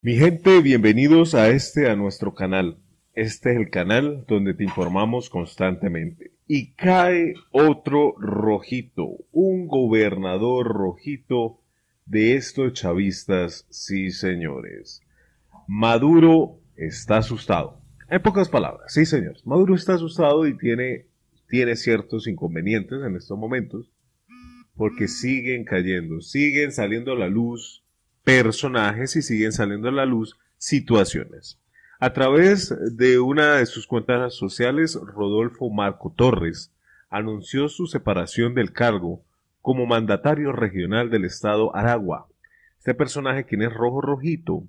Mi gente, bienvenidos a este, a nuestro canal. Este es el canal donde te informamos constantemente. Y cae otro rojito, un gobernador rojito de estos chavistas, sí señores. Maduro está asustado. En pocas palabras, sí señores, Maduro está asustado y tiene, tiene ciertos inconvenientes en estos momentos porque siguen cayendo, siguen saliendo a la luz personajes y siguen saliendo a la luz situaciones. A través de una de sus cuentas sociales, Rodolfo Marco Torres anunció su separación del cargo como mandatario regional del estado Aragua. Este personaje, quien es Rojo Rojito,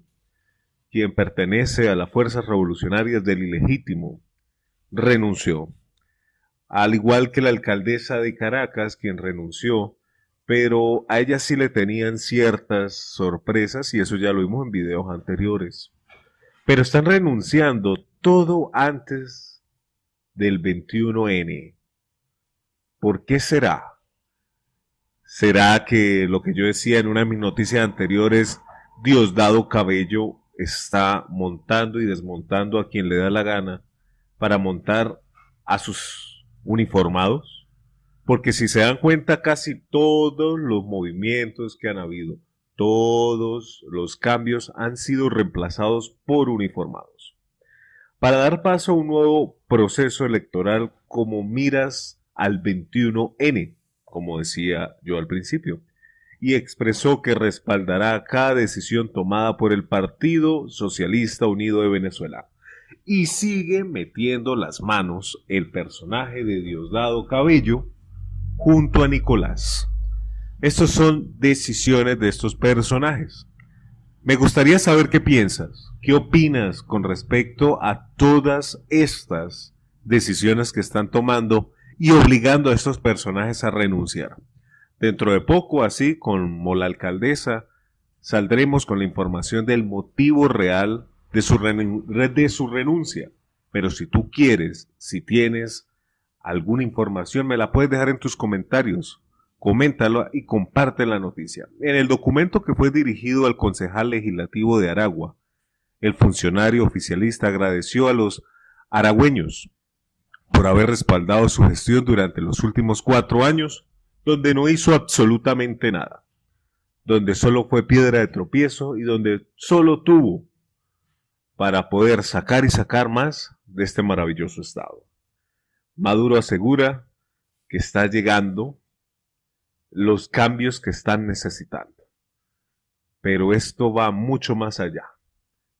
quien pertenece a las fuerzas revolucionarias del ilegítimo, renunció. Al igual que la alcaldesa de Caracas, quien renunció pero a ella sí le tenían ciertas sorpresas y eso ya lo vimos en videos anteriores. Pero están renunciando todo antes del 21N. ¿Por qué será? ¿Será que lo que yo decía en una de mis noticias anteriores, Diosdado Cabello está montando y desmontando a quien le da la gana para montar a sus uniformados? Porque si se dan cuenta, casi todos los movimientos que han habido, todos los cambios han sido reemplazados por uniformados. Para dar paso a un nuevo proceso electoral como miras al 21N, como decía yo al principio, y expresó que respaldará cada decisión tomada por el Partido Socialista Unido de Venezuela. Y sigue metiendo las manos el personaje de Diosdado Cabello, junto a Nicolás. Estas son decisiones de estos personajes. Me gustaría saber qué piensas, qué opinas con respecto a todas estas decisiones que están tomando y obligando a estos personajes a renunciar. Dentro de poco, así como la alcaldesa, saldremos con la información del motivo real de su, de su renuncia. Pero si tú quieres, si tienes alguna información, me la puedes dejar en tus comentarios. Coméntalo y comparte la noticia. En el documento que fue dirigido al concejal legislativo de Aragua, el funcionario oficialista agradeció a los aragüeños por haber respaldado su gestión durante los últimos cuatro años, donde no hizo absolutamente nada, donde solo fue piedra de tropiezo y donde solo tuvo para poder sacar y sacar más de este maravilloso estado. Maduro asegura que está llegando los cambios que están necesitando. Pero esto va mucho más allá.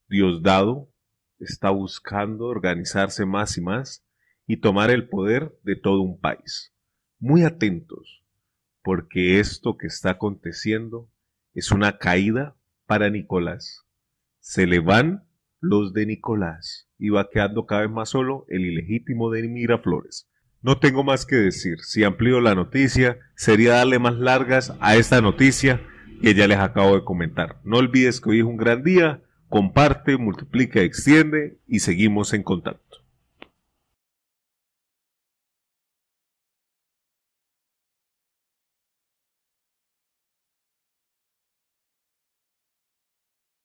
Diosdado está buscando organizarse más y más y tomar el poder de todo un país. Muy atentos, porque esto que está aconteciendo es una caída para Nicolás. Se le van los de Nicolás va quedando cada vez más solo el ilegítimo de Miraflores. No tengo más que decir, si amplío la noticia, sería darle más largas a esta noticia que ya les acabo de comentar. No olvides que hoy es un gran día, comparte, multiplica, extiende y seguimos en contacto.